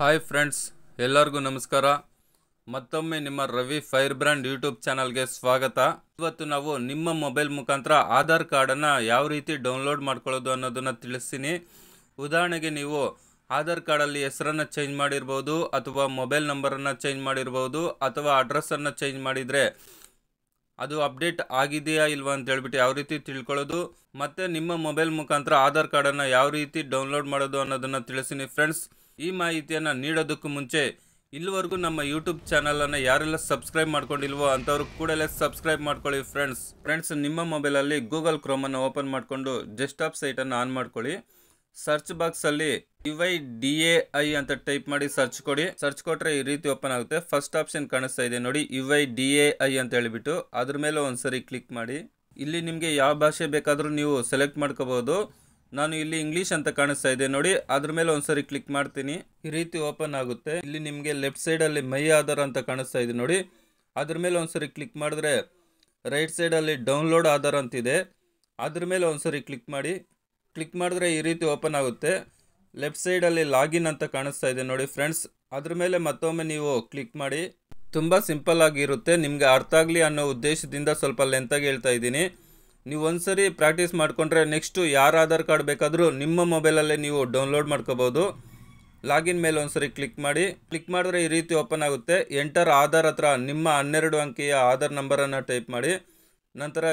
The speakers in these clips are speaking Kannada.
ಹಾಯ್ ಫ್ರೆಂಡ್ಸ್ ಎಲ್ಲರಿಗೂ ನಮಸ್ಕಾರ ಮತ್ತೊಮ್ಮೆ ನಿಮ್ಮ ರವಿ ಫೈರ್ ಬ್ರ್ಯಾಂಡ್ ಯೂಟ್ಯೂಬ್ ಚಾನಲ್ಗೆ ಸ್ವಾಗತ ಇವತ್ತು ನಾವು ನಿಮ್ಮ ಮೊಬೈಲ್ ಮುಖಾಂತರ ಆಧಾರ್ ಕಾರ್ಡನ್ನು ಯಾವ ರೀತಿ ಡೌನ್ಲೋಡ್ ಮಾಡ್ಕೊಳ್ಳೋದು ಅನ್ನೋದನ್ನು ತಿಳಿಸ್ತೀನಿ ಉದಾಹರಣೆಗೆ ನೀವು ಆಧಾರ್ ಕಾರ್ಡಲ್ಲಿ ಹೆಸರನ್ನು ಚೇಂಜ್ ಮಾಡಿರ್ಬೋದು ಅಥವಾ ಮೊಬೈಲ್ ನಂಬರನ್ನು ಚೇಂಜ್ ಮಾಡಿರ್ಬೋದು ಅಥವಾ ಅಡ್ರೆಸ್ಸನ್ನು ಚೇಂಜ್ ಮಾಡಿದರೆ ಅದು ಅಪ್ಡೇಟ್ ಆಗಿದೆಯಾ ಇಲ್ವಾ ಅಂತ ಹೇಳ್ಬಿಟ್ಟು ಯಾವ ರೀತಿ ತಿಳ್ಕೊಳ್ಳೋದು ಮತ್ತು ನಿಮ್ಮ ಮೊಬೈಲ್ ಮುಖಾಂತರ ಆಧಾರ್ ಕಾರ್ಡನ್ನು ಯಾವ ರೀತಿ ಡೌನ್ಲೋಡ್ ಮಾಡೋದು ಅನ್ನೋದನ್ನು ತಿಳಿಸ್ತೀನಿ ಫ್ರೆಂಡ್ಸ್ ಈ ಮಾಹಿತಿಯನ್ನು ನೀಡೋದಕ್ಕೂ ಮುಂಚೆ ಇಲ್ಲಿವರೆಗೂ ನಮ್ಮ ಯೂಟ್ಯೂಬ್ ಚಾನಲನ್ನು ಯಾರೆಲ್ಲ ಸಬ್ಸ್ಕ್ರೈಬ್ ಮಾಡ್ಕೊಂಡಿಲ್ವೋ ಅಂಥವ್ರು ಕೂಡಲೇ ಸಬ್ಸ್ಕ್ರೈಬ್ ಮಾಡ್ಕೊಳ್ಳಿ ಫ್ರೆಂಡ್ಸ್ ಫ್ರೆಂಡ್ಸ್ ನಿಮ್ಮ ಮೊಬೈಲಲ್ಲಿ ಗೂಗಲ್ ಕ್ರೋಮನ್ನು ಓಪನ್ ಮಾಡಿಕೊಂಡು ಆಫ್ ಸೈಟನ್ನು ಆನ್ ಮಾಡ್ಕೊಳ್ಳಿ ಸರ್ಚ್ ಬಾಕ್ಸಲ್ಲಿ ವೈ ಡಿ ಎ ಐ ಅಂತ ಟೈಪ್ ಮಾಡಿ ಸರ್ಚ್ ಕೊಡಿ ಸರ್ಚ್ ಕೊಟ್ಟರೆ ಈ ರೀತಿ ಓಪನ್ ಆಗುತ್ತೆ ಫಸ್ಟ್ ಆಪ್ಷನ್ ಕಾಣಿಸ್ತಾ ಇದೆ ನೋಡಿ ವೈ ಡಿ ಎ ಐ ಅಂತ ಹೇಳಿಬಿಟ್ಟು ಅದ್ರ ಮೇಲೆ ಒಂದ್ಸರಿ ಕ್ಲಿಕ್ ಮಾಡಿ ಇಲ್ಲಿ ನಿಮಗೆ ಯಾವ ಭಾಷೆ ಬೇಕಾದರೂ ನೀವು ಸೆಲೆಕ್ಟ್ ಮಾಡ್ಕೋಬಹುದು ನಾನು ಇಲ್ಲಿ ಇಂಗ್ಲಿಷ್ ಅಂತ ಕಾಣಿಸ್ತಾ ಇದೆ ನೋಡಿ ಅದ್ರ ಮೇಲೆ ಒಂದ್ಸರಿ ಕ್ಲಿಕ್ ಮಾಡ್ತೀನಿ ಈ ರೀತಿ ಓಪನ್ ಆಗುತ್ತೆ ಇಲ್ಲಿ ನಿಮಗೆ ಲೆಫ್ಟ್ ಸೈಡಲ್ಲಿ ಮೈ ಆಧಾರ್ ಅಂತ ಕಾಣಿಸ್ತಾ ಇದೆ ನೋಡಿ ಅದ್ರ ಮೇಲೆ ಒಂದ್ಸರಿ ಕ್ಲಿಕ್ ಮಾಡಿದ್ರೆ ರೈಟ್ ಸೈಡಲ್ಲಿ ಡೌನ್ಲೋಡ್ ಆಧಾರ್ ಅಂತಿದೆ ಅದ್ರ ಮೇಲೆ ಒಂದ್ಸರಿ ಕ್ಲಿಕ್ ಮಾಡಿ ಕ್ಲಿಕ್ ಮಾಡಿದ್ರೆ ಈ ರೀತಿ ಓಪನ್ ಆಗುತ್ತೆ ಲೆಫ್ಟ್ ಸೈಡಲ್ಲಿ ಲಾಗಿನ್ ಅಂತ ಕಾಣಿಸ್ತಾ ಇದೆ ನೋಡಿ ಫ್ರೆಂಡ್ಸ್ ಅದ್ರ ಮೇಲೆ ಮತ್ತೊಮ್ಮೆ ನೀವು ಕ್ಲಿಕ್ ಮಾಡಿ ತುಂಬ ಸಿಂಪಲ್ ಆಗಿರುತ್ತೆ ನಿಮಗೆ ಅರ್ಥ ಆಗಲಿ ಅನ್ನೋ ಉದ್ದೇಶದಿಂದ ಸ್ವಲ್ಪ ಲೆಂತಾಗಿ ಹೇಳ್ತಾ ಇದ್ದೀನಿ ನೀವು ಒಂದ್ಸರಿ ಪ್ರಾಕ್ಟೀಸ್ ಮಾಡಿಕೊಂಡ್ರೆ ನೆಕ್ಸ್ಟು ಯಾರ ಆಧಾರ್ ಕಾರ್ಡ್ ಬೇಕಾದರೂ ನಿಮ್ಮ ಮೊಬೈಲಲ್ಲೇ ನೀವು ಡೌನ್ಲೋಡ್ ಮಾಡ್ಕೋಬೋದು ಲಾಗಿನ್ ಮೇಲೆ ಒಂದ್ಸರಿ ಕ್ಲಿಕ್ ಮಾಡಿ ಕ್ಲಿಕ್ ಮಾಡಿದ್ರೆ ಈ ರೀತಿ ಓಪನ್ ಆಗುತ್ತೆ ಎಂಟರ್ ಆಧಾರ್ ಹತ್ರ ನಿಮ್ಮ ಹನ್ನೆರಡು ಅಂಕಿಯ ಆಧಾರ್ ನಂಬರನ್ನು ಟೈಪ್ ಮಾಡಿ ನಂತರ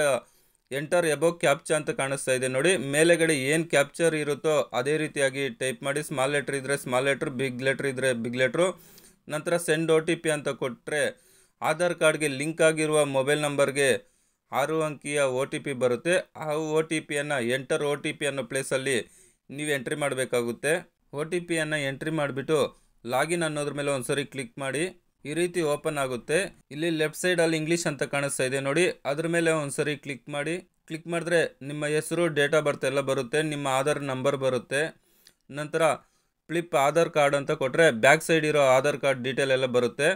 ಎಂಟರ್ ಎಬೋ ಕ್ಯಾಪ್ಚ ಅಂತ ಕಾಣಿಸ್ತಾ ಇದೆ ನೋಡಿ ಮೇಲೆಗಡೆ ಏನು ಕ್ಯಾಪ್ಚರ್ ಇರುತ್ತೋ ಅದೇ ರೀತಿಯಾಗಿ ಟೈಪ್ ಮಾಡಿ ಸ್ಮಾಲ್ ಲೆಟ್ರ್ ಇದ್ದರೆ ಸ್ಮಾಲ್ ಲೆಟ್ರ್ ಬಿಗ್ ಲೆಟ್ರ್ ಇದ್ದರೆ ಬಿಗ್ ಲೆಟ್ರು ನಂತರ ಸೆಂಡ್ ಓ ಟಿ ಪಿ ಅಂತ ಕೊಟ್ಟರೆ ಆಧಾರ್ ಕಾರ್ಡ್ಗೆ ಲಿಂಕ್ ಆಗಿರುವ ಮೊಬೈಲ್ ನಂಬರ್ಗೆ ಆರು ಅಂಕಿಯ ಒ ಟಿ ಪಿ ಬರುತ್ತೆ ಆ ಒ ಟಿ ಪಿಯನ್ನು ಎಂಟರ್ ಒ ಟಿ ಪಿ ಅನ್ನೋ ಪ್ಲೇಸಲ್ಲಿ ನೀವು ಎಂಟ್ರಿ ಮಾಡಬೇಕಾಗುತ್ತೆ ಒ ಟಿ ಪಿಯನ್ನು ಎಂಟ್ರಿ ಮಾಡಿಬಿಟ್ಟು ಲಾಗಿನ್ ಅನ್ನೋದ್ರ ಮೇಲೆ ಒಂದು ಕ್ಲಿಕ್ ಮಾಡಿ ಈ ರೀತಿ ಓಪನ್ ಆಗುತ್ತೆ ಇಲ್ಲಿ ಲೆಫ್ಟ್ ಸೈಡಲ್ಲಿ ಇಂಗ್ಲೀಷ್ ಅಂತ ಕಾಣಿಸ್ತಾ ಇದೆ ನೋಡಿ ಅದ್ರ ಮೇಲೆ ಒಂದು ಸರಿ ಕ್ಲಿಕ್ ಮಾಡಿ ಕ್ಲಿಕ್ ಮಾಡಿದ್ರೆ ನಿಮ್ಮ ಹೆಸರು ಡೇಟ್ ಆಫ್ ಬರ್ತ್ ಎಲ್ಲ ಬರುತ್ತೆ ನಿಮ್ಮ ಆಧಾರ್ ನಂಬರ್ ಬರುತ್ತೆ ನಂತರ ಫ್ಲಿಪ್ ಆಧಾರ್ ಕಾರ್ಡ್ ಅಂತ ಕೊಟ್ಟರೆ ಬ್ಯಾಕ್ ಸೈಡ್ ಇರೋ ಆಧಾರ್ ಕಾರ್ಡ್ ಡೀಟೇಲ್ ಎಲ್ಲ ಬರುತ್ತೆ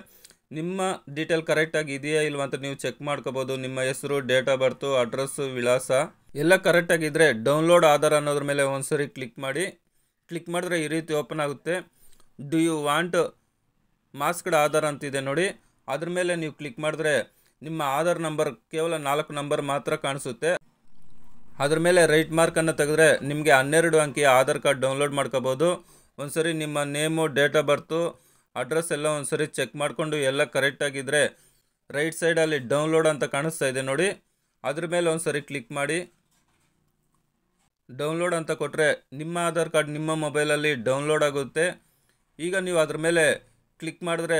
ನಿಮ್ಮ ಡೀಟೇಲ್ ಕರೆಕ್ಟಾಗಿ ಇದೆಯಾ ಇಲ್ವಾ ಅಂತ ನೀವು ಚೆಕ್ ಮಾಡ್ಕೋಬೋದು ನಿಮ್ಮ ಹೆಸರು ಡೇಟ್ ಆಫ್ ಬರ್ತು ಅಡ್ರೆಸ್ಸು ವಿಳಾಸ ಎಲ್ಲ ಕರೆಕ್ಟಾಗಿದ್ದರೆ ಡೌನ್ಲೋಡ್ ಆಧಾರ್ ಅನ್ನೋದ್ರ ಮೇಲೆ ಒಂದ್ಸರಿ ಕ್ಲಿಕ್ ಮಾಡಿ ಕ್ಲಿಕ್ ಮಾಡಿದ್ರೆ ಈ ರೀತಿ ಓಪನ್ ಆಗುತ್ತೆ do you want masked Aadhaar ಅಂತಿದೆ ನೋಡಿ ಅದ್ರ ಮೇಲೆ ನೀವು ಕ್ಲಿಕ್ ಮಾಡಿದ್ರೆ ನಿಮ್ಮ ಆಧಾರ್ ನಂಬರ್ ಕೇವಲ ನಾಲ್ಕು ನಂಬರ್ ಮಾತ್ರ ಕಾಣಿಸುತ್ತೆ ಅದ್ರ ಮೇಲೆ ರೈಟ್ ಮಾರ್ಕನ್ನು ತೆಗೆದ್ರೆ ನಿಮಗೆ ಹನ್ನೆರಡು ಅಂಕಿಯ ಆಧಾರ್ ಕಾರ್ಡ್ ಡೌನ್ಲೋಡ್ ಮಾಡ್ಕೋಬೋದು ಒಂದ್ಸರಿ ನಿಮ್ಮ name date of birth address ಎಲ್ಲ ಒಂದ್ಸರಿ ಚೆಕ್ ಮಾಡಿಕೊಂಡು ಎಲ್ಲ ಕರೆಕ್ಟಾಗಿದ್ದರೆ ರೈಟ್ ಸೈಡಲ್ಲಿ ಡೌನ್ಲೋಡ್ ಅಂತ ಕಾಣಿಸ್ತಾ ಇದೆ ನೋಡಿ ಅದ್ರ ಮೇಲೆ ಒಂದ್ಸರಿ ಕ್ಲಿಕ್ ಮಾಡಿ ಡೌನ್ಲೋಡ್ ಅಂತ ಕೊಟ್ಟರೆ ನಿಮ್ಮ ಆಧಾರ್ ಕಾರ್ಡ್ ನಿಮ್ಮ ಮೊಬೈಲಲ್ಲಿ ಡೌನ್ಲೋಡ್ ಆಗುತ್ತೆ ಈಗ ನೀವು ಅದ್ರ ಮೇಲೆ ಕ್ಲಿಕ್ ಮಾಡಿದ್ರೆ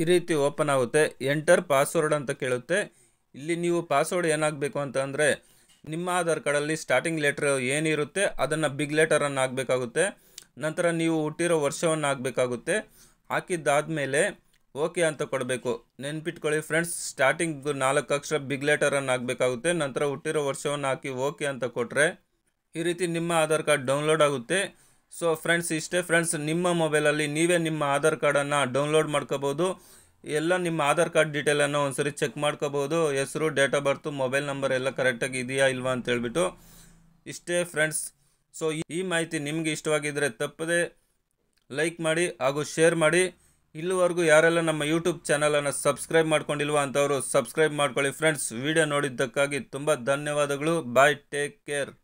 ಈ ರೀತಿ ಓಪನ್ ಆಗುತ್ತೆ ಎಂಟರ್ ಪಾಸ್ವರ್ಡ್ ಅಂತ ಕೇಳುತ್ತೆ ಇಲ್ಲಿ ನೀವು ಪಾಸ್ವರ್ಡ್ ಏನಾಗಬೇಕು ಅಂತ ನಿಮ್ಮ ಆಧಾರ್ ಕಾರ್ಡಲ್ಲಿ ಸ್ಟಾರ್ಟಿಂಗ್ ಲೆಟ್ರ್ ಏನಿರುತ್ತೆ ಅದನ್ನು ಬಿಗ್ ಲೆಟರನ್ನು ಹಾಕಬೇಕಾಗುತ್ತೆ ನಂತರ ನೀವು ಹುಟ್ಟಿರೋ ವರ್ಷವನ್ನು ಹಾಕಬೇಕಾಗುತ್ತೆ ಹಾಕಿದ್ದಾದಮೇಲೆ ಓಕೆ ಅಂತ ಕೊಡಬೇಕು ನೆನ್ಪಿಟ್ಕೊಳ್ಳಿ ಫ್ರೆಂಡ್ಸ್ ಸ್ಟಾರ್ಟಿಂಗ್ ನಾಲ್ಕು ಅಕ್ಷರ ಬಿಗ್ ಲೆಟರನ್ನು ಹಾಕಬೇಕಾಗುತ್ತೆ ನಂತರ ಹುಟ್ಟಿರೋ ವರ್ಷವನ್ನು ಹಾಕಿ ಓಕೆ ಅಂತ ಕೊಟ್ಟರೆ ಈ ರೀತಿ ನಿಮ್ಮ ಆಧಾರ್ ಕಾರ್ಡ್ ಡೌನ್ಲೋಡ್ ಆಗುತ್ತೆ ಸೊ ಫ್ರೆಂಡ್ಸ್ ಇಷ್ಟೇ ಫ್ರೆಂಡ್ಸ್ ನಿಮ್ಮ ಮೊಬೈಲಲ್ಲಿ ನೀವೇ ನಿಮ್ಮ ಆಧಾರ್ ಕಾರ್ಡನ್ನು ಡೌನ್ಲೋಡ್ ಮಾಡ್ಕೋಬೋದು ಎಲ್ಲ ನಿಮ್ಮ ಆಧಾರ್ ಕಾರ್ಡ್ ಡೀಟೇಲನ್ನು ಒಂದ್ಸರಿ ಚೆಕ್ ಮಾಡ್ಕೋಬೋದು ಹೆಸರು date of birth mobile number ಎಲ್ಲ ಕರೆಕ್ಟಾಗಿ ಇದೆಯಾ ಇಲ್ವಾ ಅಂತ ಹೇಳ್ಬಿಟ್ಟು ಇಷ್ಟೇ ಫ್ರೆಂಡ್ಸ್ ಸೊ ಈ ಮಾಹಿತಿ ನಿಮಗೆ ಇಷ್ಟವಾಗಿದ್ದರೆ ತಪ್ಪದೆ ಲೈಕ್ ಮಾಡಿ ಹಾಗೂ ಶೇರ್ ಮಾಡಿ ಇಲ್ಲಿವರೆಗೂ ಯಾರೆಲ್ಲ ನಮ್ಮ ಯೂಟ್ಯೂಬ್ ಚಾನಲನ್ನು ಸಬ್ಸ್ಕ್ರೈಬ್ ಮಾಡ್ಕೊಂಡಿಲ್ವ ಅಂತವರು ಸಬ್ಸ್ಕ್ರೈಬ್ ಮಾಡ್ಕೊಳ್ಳಿ ಫ್ರೆಂಡ್ಸ್ ವಿಡಿಯೋ ನೋಡಿದ್ದಕ್ಕಾಗಿ ತುಂಬ ಧನ್ಯವಾದಗಳು ಬಾಯ್ ಟೇಕ್ ಕೇರ್